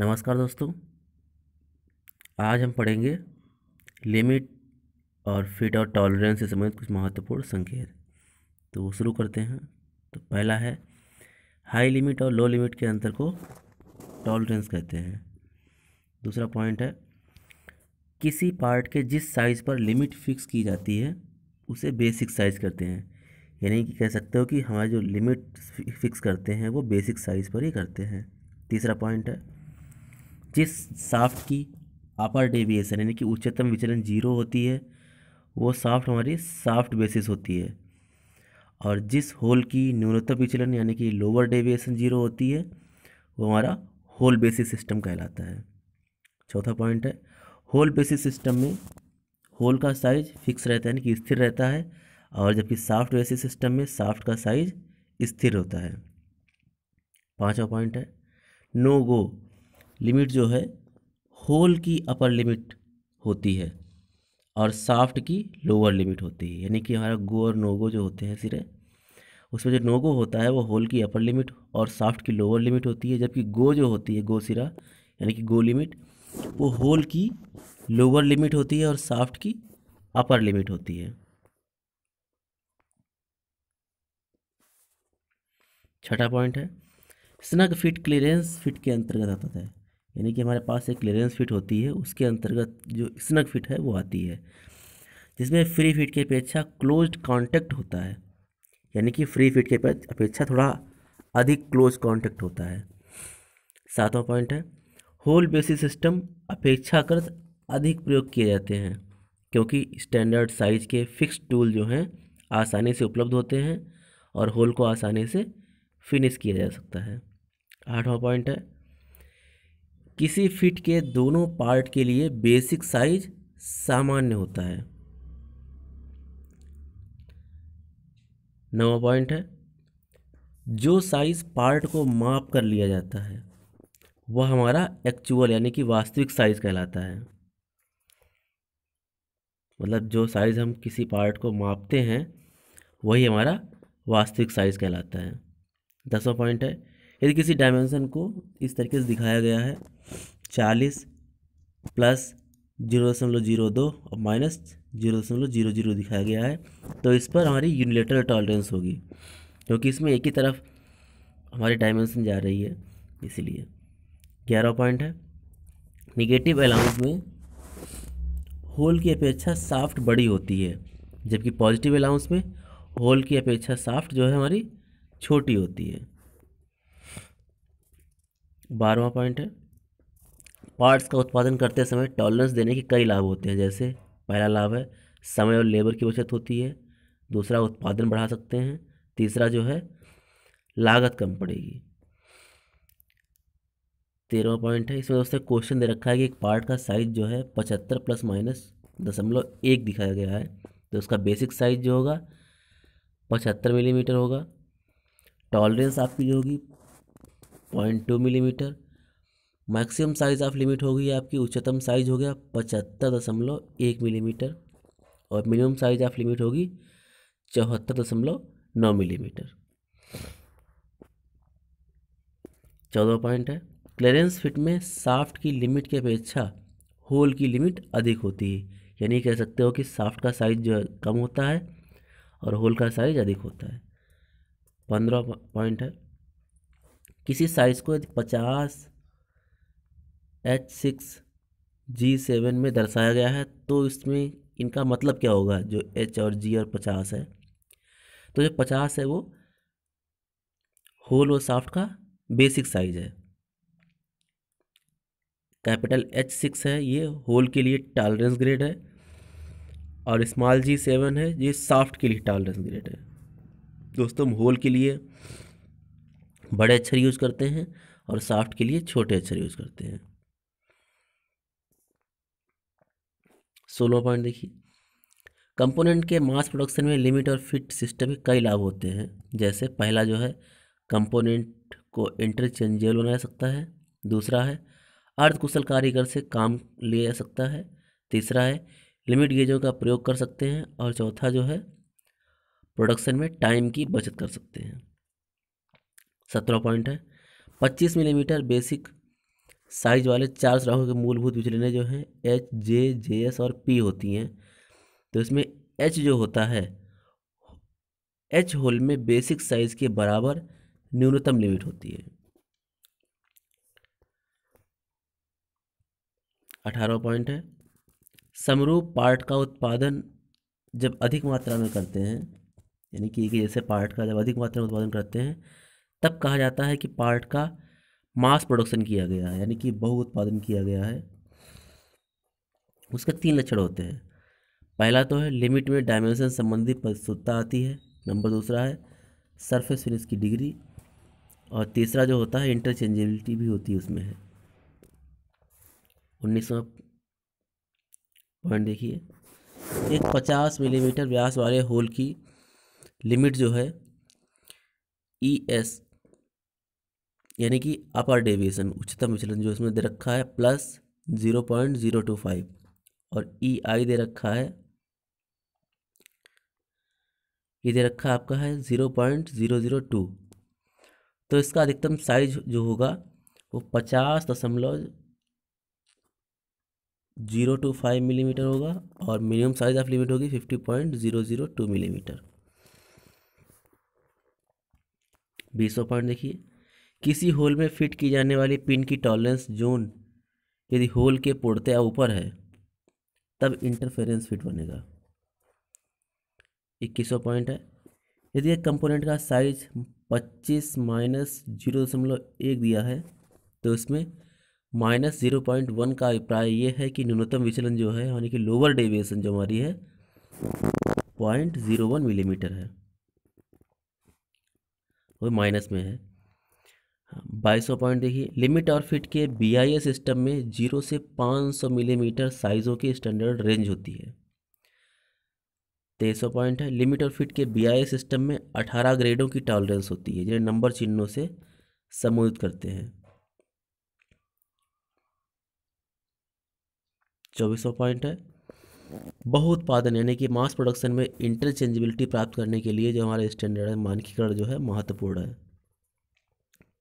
नमस्कार दोस्तों आज हम पढ़ेंगे लिमिट और फिट और टॉलरेंस से संबंधित कुछ महत्वपूर्ण संकेत तो शुरू करते हैं तो पहला है हाई लिमिट और लो लिमिट के अंतर को टॉलरेंस कहते हैं दूसरा पॉइंट है किसी पार्ट के जिस साइज़ पर लिमिट फिक्स की जाती है उसे बेसिक साइज़ करते हैं यानी कि कह सकते हो कि हमारे जो लिमिट फिक्स करते हैं वो बेसिक साइज़ पर ही करते हैं तीसरा पॉइंट है जिस साफ्ट की अपर डेविएसन यानी कि उच्चतम विचलन जीरो होती है वो साफ्ट हमारी साफ्ट बेसिस होती है और जिस होल की न्यूनतम विचलन यानी कि लोअर डेविएसन जीरो होती है वो हमारा होल बेसिस सिस्टम कहलाता है चौथा पॉइंट है होल बेसिस सिस्टम में होल का साइज फिक्स रहता है यानी कि स्थिर रहता है और जबकि साफ्ट बेसिस सिस्टम में साफ्ट का साइज स्थिर होता है पाँचवा पॉइंट है नो गो लिमिट जो है होल की अपर लिमिट होती है और साफ्ट की लोअर लिमिट होती है यानी कि हमारा गो और नोगो जो होते हैं सिरे उसमें जो नोगो होता है वो होल की अपर लिमिट और साफ्ट की लोअर लिमिट होती है जबकि गो जो होती है गो सिरा यानी कि गो लिमिट वो होल की लोअर लिमिट होती है और साफ्ट की अपर लिमिट होती है छठा पॉइंट है स्नग फिट क्लियरेंस फिट के अंतर्गत आता है यानी कि हमारे पास एक क्लियरेंस फिट होती है उसके अंतर्गत जो स्नक फिट है वो आती है जिसमें फ्री फिट की अपेक्षा क्लोज कॉन्टैक्ट होता है यानी कि फ्री फिट की अपेक्षा थोड़ा अधिक क्लोज कॉन्टैक्ट होता है सातवां पॉइंट है होल बेसिस सिस्टम अपेक्षाकृत अधिक प्रयोग किए जाते हैं क्योंकि स्टैंडर्ड साइज के फिक्स टूल जो हैं आसानी से उपलब्ध होते हैं और होल को आसानी से फिनिश किया जा सकता है आठवां पॉइंट है किसी फिट के दोनों पार्ट के लिए बेसिक साइज सामान्य होता है नवा पॉइंट है जो साइज पार्ट को माप कर लिया जाता है वह हमारा एक्चुअल यानी कि वास्तविक साइज कहलाता है मतलब जो साइज़ हम किसी पार्ट को मापते हैं वही हमारा वास्तविक साइज़ कहलाता है दसवा पॉइंट है यदि किसी डायमेंशन को इस तरीके से दिखाया गया है चालीस प्लस जीरो दशमलव जीरो दो और माइनस जीरो दशमलव जीरो जीरो दिखाया गया है तो इस पर हमारी यूनिलेटरल टॉलरेंस होगी क्योंकि तो इसमें एक ही तरफ हमारी डायमेंशन जा रही है इसलिए ग्यारह पॉइंट है निगेटिव अलाउंस में होल की अपेक्षा साफ्ट बड़ी होती है जबकि पॉजिटिव अलाउंस में होल की अपेक्षा साफ्ट जो है हमारी छोटी होती है बारहवा पॉइंट है पार्ट्स का उत्पादन करते समय टॉलरेंस देने के कई लाभ होते हैं जैसे पहला लाभ है समय और लेबर की बचत होती है दूसरा उत्पादन बढ़ा सकते हैं तीसरा जो है लागत कम पड़ेगी तेरहवा पॉइंट है इसमें दोस्तों क्वेश्चन दे रखा है कि एक पार्ट का साइज जो है पचहत्तर प्लस माइनस दशमलव एक दिखाया गया है तो उसका बेसिक साइज जो होगा पचहत्तर मिलीमीटर होगा टॉलरेंस आपकी जो होगी point two millimetre maximum size of limit हो गई आपकी उच्चतम साइज़ हो गया पचहत्तर दशमलव एक मिलीमीटर और मिनिमम साइज़ ऑफ लिमिट होगी चौहत्तर दशमलव नौ मिलीमीटर चौदह पॉइंट है क्लियरेंस फिट में साफ्ट की लिमिट की अपेक्षा होल की लिमिट अधिक होती है यानी कह सकते हो कि साफ्ट का साइज जो है कम होता है और होल का साइज अधिक होता है पंद्रह पॉइंट है किसी साइज़ को पचास एच सिक्स जी सेवन में दर्शाया गया है तो इसमें इनका मतलब क्या होगा जो एच और जी और पचास है तो जो पचास है वो होल और साफ्ट का बेसिक साइज है कैपिटल एच सिक्स है ये होल के लिए टॉलरेंस ग्रेड है और स्मॉल जी सेवन है ये सॉफ्ट के लिए टॉलरेंस ग्रेड है दोस्तों होल के लिए बड़े अक्षर यूज़ करते हैं और साफ्ट के लिए छोटे अक्षर यूज़ करते हैं सोलह पॉइंट देखिए कंपोनेंट के मास प्रोडक्शन में लिमिट और फिट सिस्टम के कई लाभ होते हैं जैसे पहला जो है कंपोनेंट को इंटरचेंजेबल बनाया सकता है दूसरा है अर्धकुशल कारीगर से काम लिया जा सकता है तीसरा है लिमिट गेजों का प्रयोग कर सकते हैं और चौथा जो है प्रोडक्शन में टाइम की बचत कर सकते हैं सत्रह पॉइंट है पच्चीस मिलीमीटर बेसिक साइज वाले चार सुराखों के मूलभूत विचलने जो हैं एच जे जे एस और पी होती हैं तो इसमें एच जो होता है एच होल में बेसिक साइज के बराबर न्यूनतम लिमिट होती है अठारह पॉइंट है समरूप पार्ट का उत्पादन जब अधिक मात्रा में करते हैं यानी कि जैसे पार्ट का जब अधिक मात्रा में उत्पादन करते हैं तब कहा जाता है कि पार्ट का मास प्रोडक्शन किया गया है यानी कि बहु उत्पादन किया गया है उसके तीन लक्षण होते हैं पहला तो है लिमिट में डायमेंशन संबंधी परिशुद्धता आती है नंबर दूसरा है सरफेस फिनिश की डिग्री और तीसरा जो होता है इंटरचेंजेबिलिटी भी होती है उसमें है उन्नीस पॉइंट देखिए एक पचास मिलीमीटर व्यास वाले होल की लिमिट जो है ई e एस यानी कि अपर डेविएशन उच्चतम विचलन जो इसमें दे रखा है plus zero point zero two five और ई e आई दे रखा है ये दे रखा आपका है zero point zero zero two तो इसका अधिकतम साइज जो होगा वो पचास दशमलव जीरो टू फाइव मिलीमीटर होगा और मिनिमम साइज ऑफ लिमिट होगी fifty point zero zero two millimetre बीसों पॉइंट देखिए किसी होल में फिट की जाने वाली पिन की टॉलरेंस जोन यदि होल के पोड़ते या ऊपर है तब इंटरफेरेंस फिट बनेगा इक्कीसवा पॉइंट है यदि एक कंपोनेंट का साइज 25 माइनस जीरो दशमलव एक दिया है तो इसमें माइनस जीरो पॉइंट वन का अभिप्राय ये है कि न्यूनतम विचलन जो है यानी कि लोअर डेविएशन जो हमारी है पॉइंट जीरो वन मिलीमीटर है वो माइनस में है बाईसों पॉइंट देखिए लिमिट और फिट के बी सिस्टम में जीरो से 500 मिलीमीटर mm साइज़ों की स्टैंडर्ड रेंज होती है तेईस पॉइंट है लिमिट और फिट के बी सिस्टम में 18 ग्रेडों की टॉलरेंस होती है जिन्हें नंबर चिन्हों से सम्बोधित करते हैं चौबीसों पॉइंट है बहुउत्पादन यानी कि मास प्रोडक्शन में इंटरचेंजेबिलिटी प्राप्त करने के लिए जो हमारा स्टैंडर्ड है मानकीकरण जो है महत्वपूर्ण है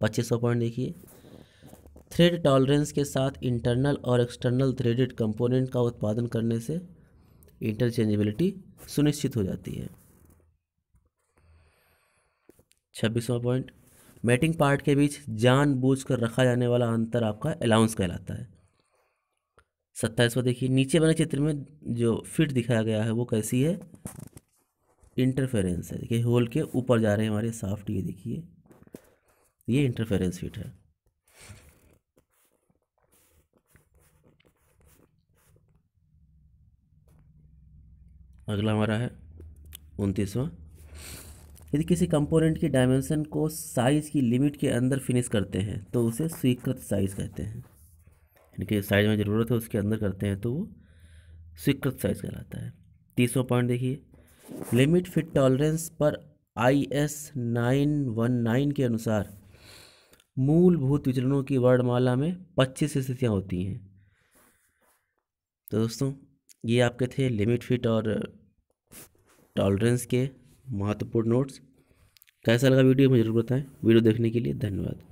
पच्चीसवा पॉइंट देखिए थ्रेड टॉलरेंस के साथ इंटरनल और एक्सटर्नल थ्रेडेड कंपोनेंट का उत्पादन करने से इंटरचेंजेबिलिटी सुनिश्चित हो जाती है छब्बीसवा पॉइंट मेटिंग पार्ट के बीच जानबूझकर रखा जाने वाला अंतर आपका अलाउंस कहलाता है सत्ताईसवा देखिए नीचे बने चित्र में जो फिट दिखाया गया है वो कैसी है इंटरफेरेंस है देखिए होल के ऊपर जा रहे हैं हमारे साफ्ट ये देखिए ये इंटरफेरेंस हीट है अगला हमारा है उनतीसवां यदि किसी कंपोनेंट की डायमेंशन को साइज़ की लिमिट के अंदर फिनिश करते हैं तो उसे स्वीकृत साइज़ कहते हैं यानी कि साइज़ में ज़रूरत है उसके अंदर करते हैं तो वो स्वीकृत साइज़ कहलाता है तीसवा पॉइंट देखिए लिमिट फिट टॉलरेंस पर I S nine one nine के अनुसार मूलभूत विचलनों की वर्णमाला में पच्चीस स्थितियाँ होती हैं तो दोस्तों ये आपके थे लिमिट फिट और टॉलरेंस के महत्वपूर्ण नोट्स कैसा लगा वीडियो मुझे जरूर बताएं वीडियो देखने के लिए धन्यवाद